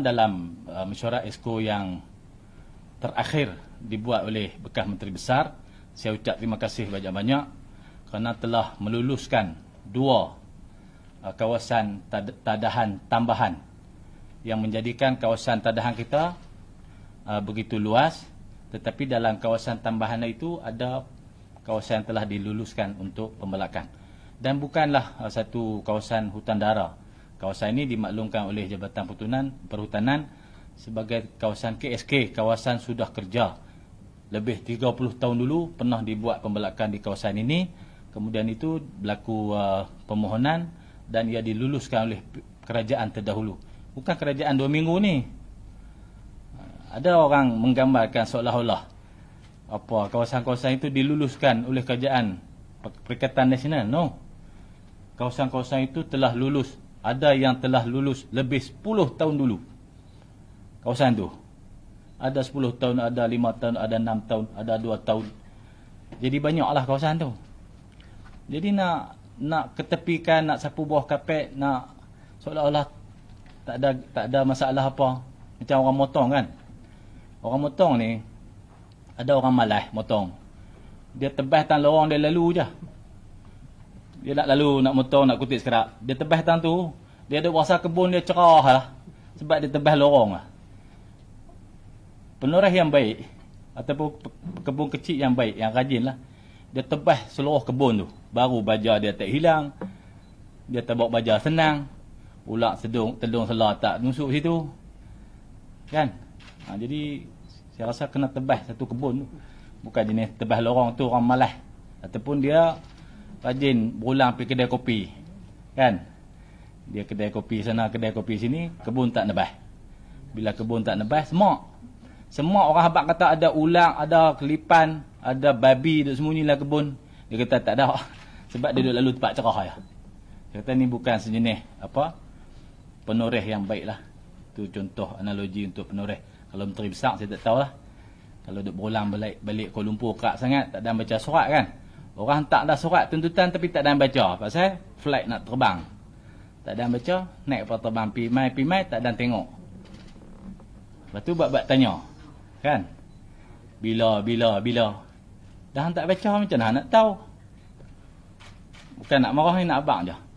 dalam uh, mesyuarat esko yang terakhir dibuat oleh bekas menteri besar saya ucap terima kasih banyak-banyak kerana telah meluluskan dua uh, kawasan tad tadahan tambahan yang menjadikan kawasan tadahan kita uh, begitu luas tetapi dalam kawasan tambahan itu ada kawasan yang telah diluluskan untuk pembelakan dan bukanlah uh, satu kawasan hutan darah kawasan ini dimaklumkan oleh Jabatan Pertunan Perhutanan sebagai kawasan KSK, kawasan sudah kerja. Lebih 30 tahun dulu pernah dibuat pembelakan di kawasan ini. Kemudian itu berlaku uh, permohonan dan ia diluluskan oleh kerajaan terdahulu. Bukan kerajaan dua minggu ni. Ada orang menggambarkan seolah-olah apa kawasan-kawasan itu diluluskan oleh kerajaan Perikatan Nasional. No. Kawasan-kawasan itu telah lulus ada yang telah lulus lebih 10 tahun dulu kawasan tu ada 10 tahun, ada 5 tahun, ada 6 tahun, ada 2 tahun jadi banyaklah kawasan tu jadi nak nak ketepikan, nak sapu bawah kapet, nak seolah-olah tak ada tak ada masalah apa macam orang motong kan orang motong ni ada orang malas motong dia tebas tan lorong dia lalu je dia nak lalu nak motong nak kutip serak dia tebas tan tu dia ada rasa kebun dia cerah lah Sebab dia tebas lorong lah Penoreh yang baik Ataupun kebun kecil yang baik Yang rajin lah Dia tebah seluruh kebun tu Baru baja dia tak hilang Dia tebak baja senang Ulak sedung, telung selah tak nusuk situ Kan ha, Jadi saya rasa kena tebah satu kebun tu Bukan jenis tebah lorong tu orang malas Ataupun dia rajin berulang pergi kedai kopi Kan dia kedai kopi sana kedai kopi sini kebun tak nebas bila kebun tak nebas semak semua orang habak kata ada ulang, ada kelipan ada babi duduk lah kebun dia kata tak ada sebab dia duduk lalu tempat cerah ya dia kata ni bukan sejenis apa penoreh yang baik lah tu contoh analogi untuk penoreh kalau menteri besar saya tak tahulah kalau duduk berulang balik, balik Kuala Lumpur kerak sangat tak ada baca surat kan orang tak ada surat tuntutan tapi tak ada baca saya flight nak terbang tak ada baca, naik fotoban pi mai pi mai tak ada tengok. Lepas tu buat-buat tanya. Kan? Bila bila bila. Dah tak baca macam mana nak tahu? Bukan nak marah ni nak abang je.